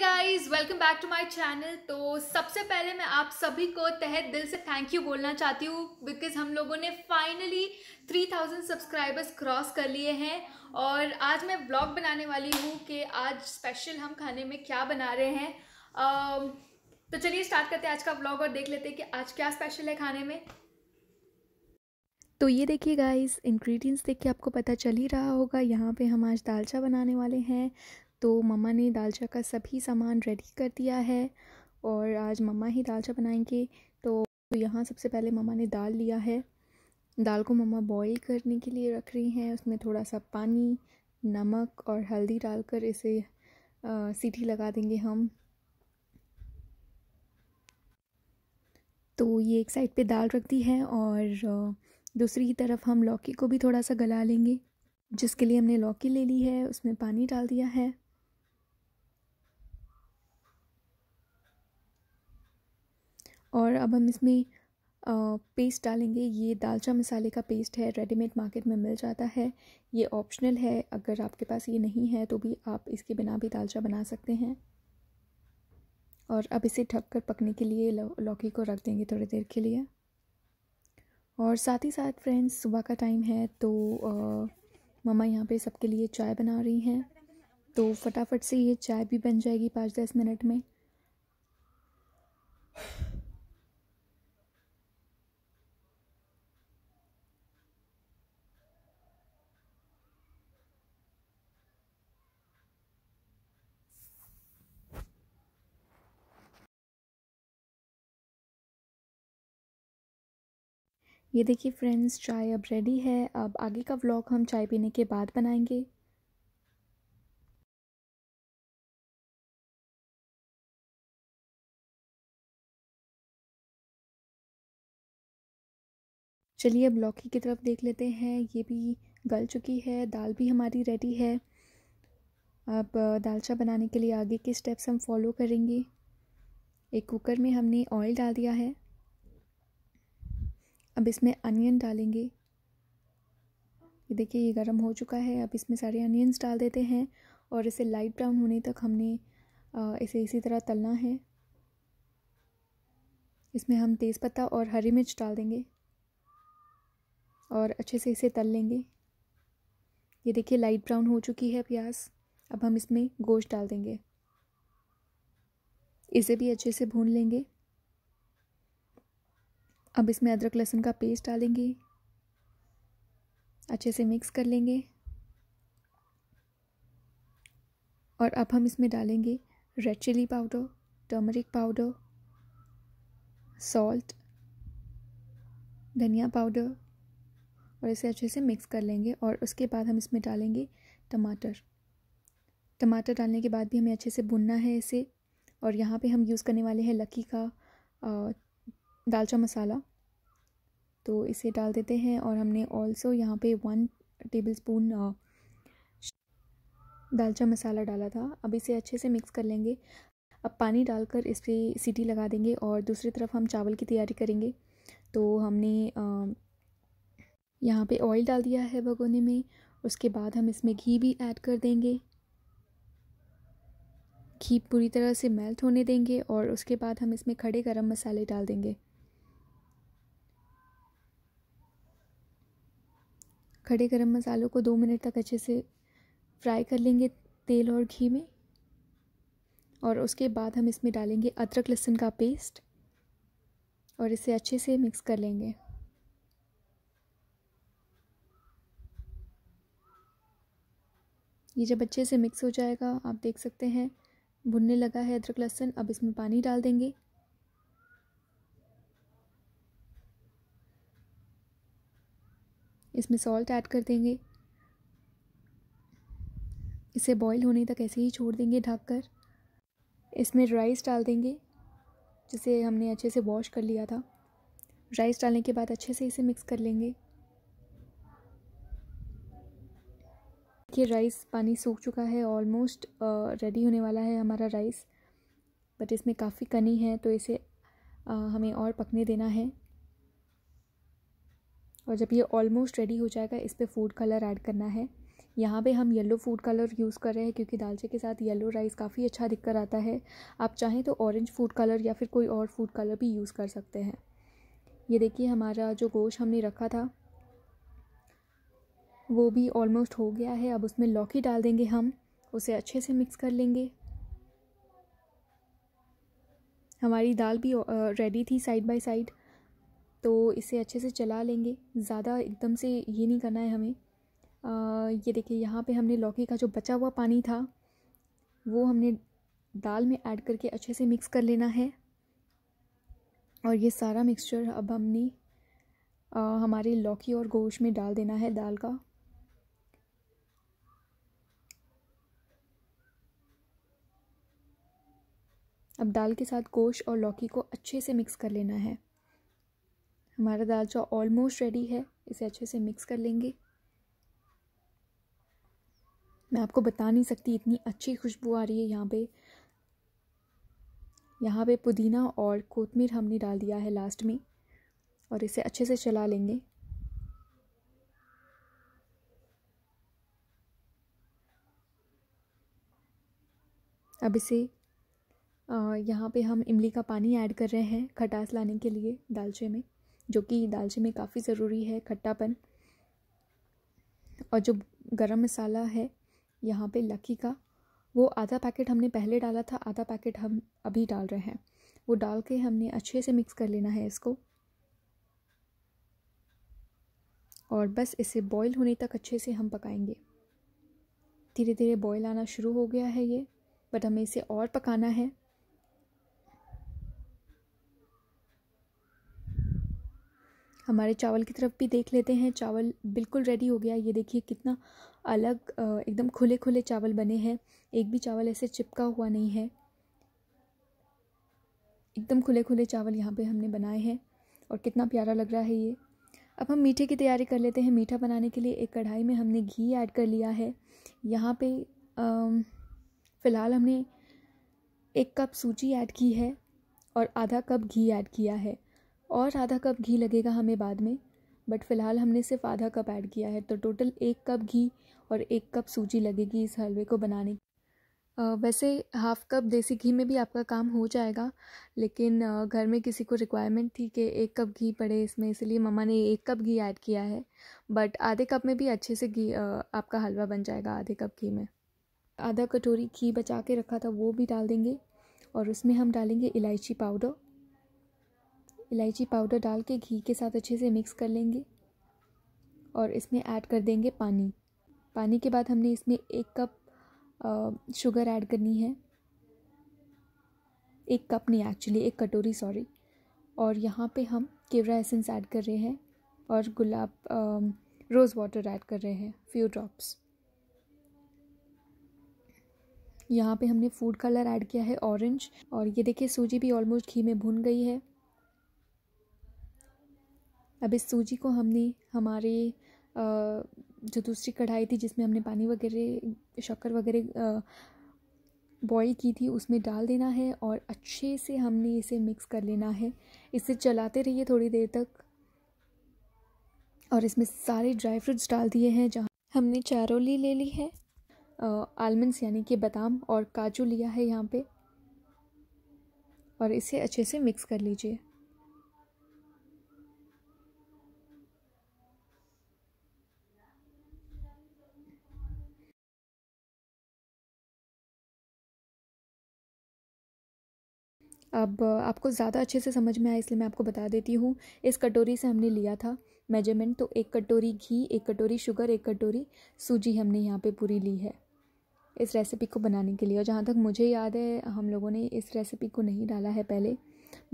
guys welcome back to my channel तो सबसे पहले मैं आप सभी को तहे दिल से थैंक यू बोलना चाहती हूँ बिकॉज हम लोगों ने फाइनली 3000 सब्सक्राइबर्स क्रॉस कर लिए हैं और आज मैं ब्लॉग बनाने वाली हूँ कि आज स्पेशल हम खाने में क्या बना रहे हैं uh, तो चलिए स्टार्ट करते हैं आज का ब्लॉग और देख लेते हैं कि आज क्या स्पेशल है खाने में तो ये देखिए गाइस इंग्रेडिएंट्स देख के आपको पता चल ही रहा होगा यहाँ पे हम आज दालचा बनाने वाले हैं तो मम्मा ने दालचा का सभी सामान रेडी कर दिया है और आज मम्मा ही दालचा बनाएंगे तो यहाँ सबसे पहले मम्मा ने दाल लिया है दाल को मम्मा बॉईल करने के लिए रख रही हैं उसमें थोड़ा सा पानी नमक और हल्दी डालकर इसे आ, सीटी लगा देंगे हम तो ये एक साइड पे दाल रख दी है और दूसरी ही तरफ हम लौकी को भी थोड़ा सा गला लेंगे जिसके लिए हमने लौकी ले ली है उसमें पानी डाल दिया है और अब हम इसमें पेस्ट डालेंगे ये दालचा मसाले का पेस्ट है रेडीमेड मार्केट में मिल जाता है ये ऑप्शनल है अगर आपके पास ये नहीं है तो भी आप इसके बिना भी दालचा बना सकते हैं और अब इसे ढक कर पकने के लिए लौकी को रख देंगे थोड़ी देर के लिए और साथ ही साथ फ्रेंड्स सुबह का टाइम है तो मामा यहाँ पर सबके लिए चाय बना रही हैं तो फटाफट से ये चाय भी बन जाएगी पाँच दस मिनट में ये देखिए फ्रेंड्स चाय अब रेडी है अब आगे का व्लॉग हम चाय पीने के बाद बनाएंगे चलिए अब लौकी की तरफ देख लेते हैं ये भी गल चुकी है दाल भी हमारी रेडी है अब दालचा बनाने के लिए आगे के स्टेप्स हम फॉलो करेंगे एक कुकर में हमने ऑयल डाल दिया है अब इसमें अनियन डालेंगे ये देखिए ये गर्म हो चुका है अब इसमें सारे अनियंस डाल देते हैं और इसे लाइट ब्राउन होने तक हमने इसे इसी तरह तलना है इसमें हम तेज़पत्ता और हरी मिर्च डाल देंगे और अच्छे से इसे तल लेंगे ये देखिए लाइट ब्राउन हो चुकी है प्याज अब हम इसमें गोश्त डाल देंगे इसे भी अच्छे से भून लेंगे अब इसमें अदरक लहसुन का पेस्ट डालेंगे अच्छे से मिक्स कर लेंगे और अब हम इसमें डालेंगे red chilli powder turmeric powder salt धनिया पाउडर और इसे अच्छे से मिक्स कर लेंगे और उसके बाद हम इसमें डालेंगे टमाटर टमाटर डालने के बाद भी हमें अच्छे से भुनना है इसे और यहाँ पे हम यूज़ करने वाले हैं लकी का दालचा मसाला तो इसे डाल देते हैं और हमने ऑल्सो यहाँ पे one tablespoon dalcha masala डाला था अब इसे अच्छे से मिक्स कर लेंगे अब पानी डालकर इस पर सीटी लगा देंगे और दूसरी तरफ हम चावल की तैयारी करेंगे तो हमने यहाँ पे ऑयल डाल दिया है भगोने में उसके बाद हम इसमें घी भी ऐड कर देंगे घी पूरी तरह से मेल्ट होने देंगे और उसके बाद हम इसमें खड़े गरम मसाले डाल देंगे खड़े गरम मसालों को दो मिनट तक अच्छे से फ्राई कर लेंगे तेल और घी में और उसके बाद हम इसमें डालेंगे अदरक लहसुन का पेस्ट और इसे अच्छे से मिक्स कर लेंगे ये जब अच्छे से मिक्स हो जाएगा आप देख सकते हैं भुनने लगा है अदरक लहसुन अब इसमें पानी डाल देंगे इसमें सॉल्ट ऐड कर देंगे इसे बॉईल होने तक ऐसे ही छोड़ देंगे ढककर इसमें राइस डाल देंगे जिसे हमने अच्छे से वॉश कर लिया था राइस डालने के बाद अच्छे से इसे मिक्स कर लेंगे देखिए राइस पानी सूख चुका है ऑलमोस्ट रेडी होने वाला है हमारा राइस बट इसमें काफ़ी कनी है तो इसे आ, हमें और पकने देना है और जब ये ऑलमोस्ट रेडी हो जाएगा इस पर फूड कलर ऐड करना है यहाँ पे हम येलो फूड कलर यूज़ कर रहे हैं क्योंकि दालचे के साथ येलो राइस काफ़ी अच्छा दिख कर आता है आप चाहें तो ऑरेंज फूड कलर या फिर कोई और फूड कलर भी यूज़ कर सकते हैं ये देखिए हमारा जो गोश्त हमने रखा था वो भी ऑलमोस्ट हो गया है अब उसमें लौकी डाल देंगे हम उसे अच्छे से मिक्स कर लेंगे हमारी दाल भी रेडी थी साइड बाय साइड तो इसे अच्छे से चला लेंगे ज़्यादा एकदम से ये नहीं करना है हमें आ, ये देखिए यहाँ पे हमने लौकी का जो बचा हुआ पानी था वो हमने दाल में ऐड करके अच्छे से मिक्स कर लेना है और ये सारा मिक्सचर अब हमने आ, हमारे लौकी और गोश्त में डाल देना है दाल का अब दाल के साथ गोश्त और लौकी को अच्छे से मिक्स कर लेना है हमारा दाल चाव ऑलमोस्ट रेडी है इसे अच्छे से मिक्स कर लेंगे मैं आपको बता नहीं सकती इतनी अच्छी खुशबू आ रही है यहाँ पे यहाँ पे पुदीना और कोतमीर हमने डाल दिया है लास्ट में और इसे अच्छे से चला लेंगे अब इसे यहाँ पे हम इमली का पानी ऐड कर रहे हैं खटास लाने के लिए दालचे में जो कि दालचीनी में काफ़ी ज़रूरी है खट्टापन और जो गरम मसाला है यहाँ पे लकी का वो आधा पैकेट हमने पहले डाला था आधा पैकेट हम अभी डाल रहे हैं वो डाल के हमने अच्छे से मिक्स कर लेना है इसको और बस इसे बॉईल होने तक अच्छे से हम पकाएंगे धीरे धीरे बॉईल आना शुरू हो गया है ये बट हमें इसे और पकाना है हमारे चावल की तरफ भी देख लेते हैं चावल बिल्कुल रेडी हो गया ये देखिए कितना अलग एकदम खुले खुले चावल बने हैं एक भी चावल ऐसे चिपका हुआ नहीं है एकदम खुले खुले चावल यहाँ पे हमने बनाए हैं और कितना प्यारा लग रहा है ये अब हम मीठे की तैयारी कर लेते हैं मीठा बनाने के लिए एक कढ़ाई में हमने घी ऐड कर लिया है यहाँ पर फ़िलहाल हमने एक कप सूजी ऐड की है और आधा कप घी ऐड किया है और आधा कप घी लगेगा हमें बाद में बट फ़िलहाल हमने सिर्फ आधा कप ऐड किया है तो टोटल एक कप घी और एक कप सूजी लगेगी इस हलवे को बनाने की वैसे हाफ़ कप देसी घी में भी आपका काम हो जाएगा लेकिन घर में किसी को रिक्वायरमेंट थी कि एक कप घी पड़े इसमें इसलिए मम्मा ने एक कप घी ऐड किया है बट आधे कप में भी अच्छे से घी आपका हलवा बन जाएगा आधे कप घी में आधा कटोरी घी बचा के रखा था वो भी डाल देंगे और उसमें हम डालेंगे इलायची पाउडर इलायची पाउडर डाल के घी के साथ अच्छे से मिक्स कर लेंगे और इसमें ऐड कर देंगे पानी पानी के बाद हमने इसमें एक कप शुगर ऐड करनी है एक कप नहीं एक्चुअली एक कटोरी सॉरी और यहाँ पे हम केवरा एसेंस ऐड कर रहे हैं और गुलाब रोज़ वाटर ऐड कर रहे हैं फ्यू ड्रॉप्स यहाँ पे हमने फूड कलर ऐड किया है ऑरेंज और ये देखिए सूजी भी ऑलमोस्ट घी में भुन गई है अब इस सूजी को हमने हमारे जो दूसरी कढ़ाई थी जिसमें हमने पानी वगैरह शक्कर वगैरह बॉईल की थी उसमें डाल देना है और अच्छे से हमने इसे मिक्स कर लेना है इसे चलाते रहिए थोड़ी देर तक और इसमें सारे ड्राई फ्रूट्स डाल दिए हैं जहाँ हमने चारोली ले ली है आलमंड्स यानी कि बादाम और काजू लिया है यहाँ पे और इसे अच्छे से मिक्स कर लीजिए अब आपको ज़्यादा अच्छे से समझ में आए इसलिए मैं आपको बता देती हूँ इस कटोरी से हमने लिया था मेजरमेंट तो एक कटोरी घी एक कटोरी शुगर एक कटोरी सूजी हमने यहाँ पे पूरी ली है इस रेसिपी को बनाने के लिए और जहाँ तक मुझे याद है हम लोगों ने इस रेसिपी को नहीं डाला है पहले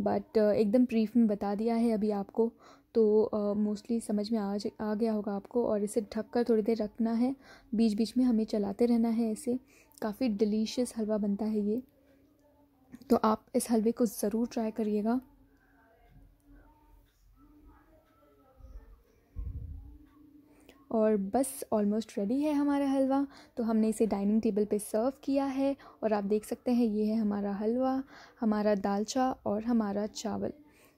बट एकदम ब्रीफ में बता दिया है अभी आपको तो मोस्टली uh, समझ में आ आ गया होगा आपको और इसे ढक कर थोड़ी देर रखना है बीच बीच में हमें चलाते रहना है ऐसे काफ़ी डिलीशियस हलवा बनता है ये तो आप इस हलवे को ज़रूर ट्राई करिएगा और बस ऑलमोस्ट रेडी है हमारा हलवा तो हमने इसे डाइनिंग टेबल पे सर्व किया है और आप देख सकते हैं ये है हमारा हलवा हमारा दालचा और हमारा चावल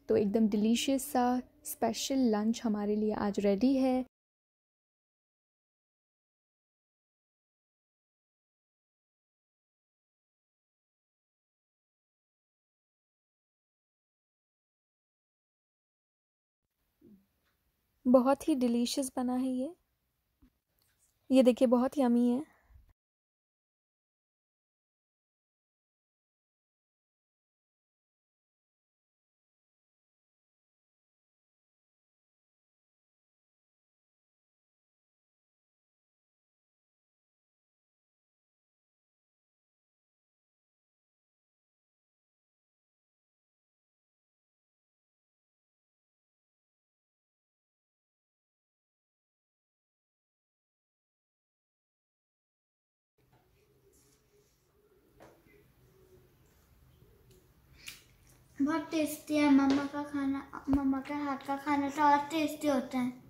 तो एकदम डिलीशियस सा स्पेशल लंच हमारे लिए आज रेडी है बहुत ही डिलीशियस बना है ये ये देखिए बहुत यमी है बहुत टेस्टी है मम्मा का खाना मम्मा के हाथ का खाना तो और टेस्टी होता है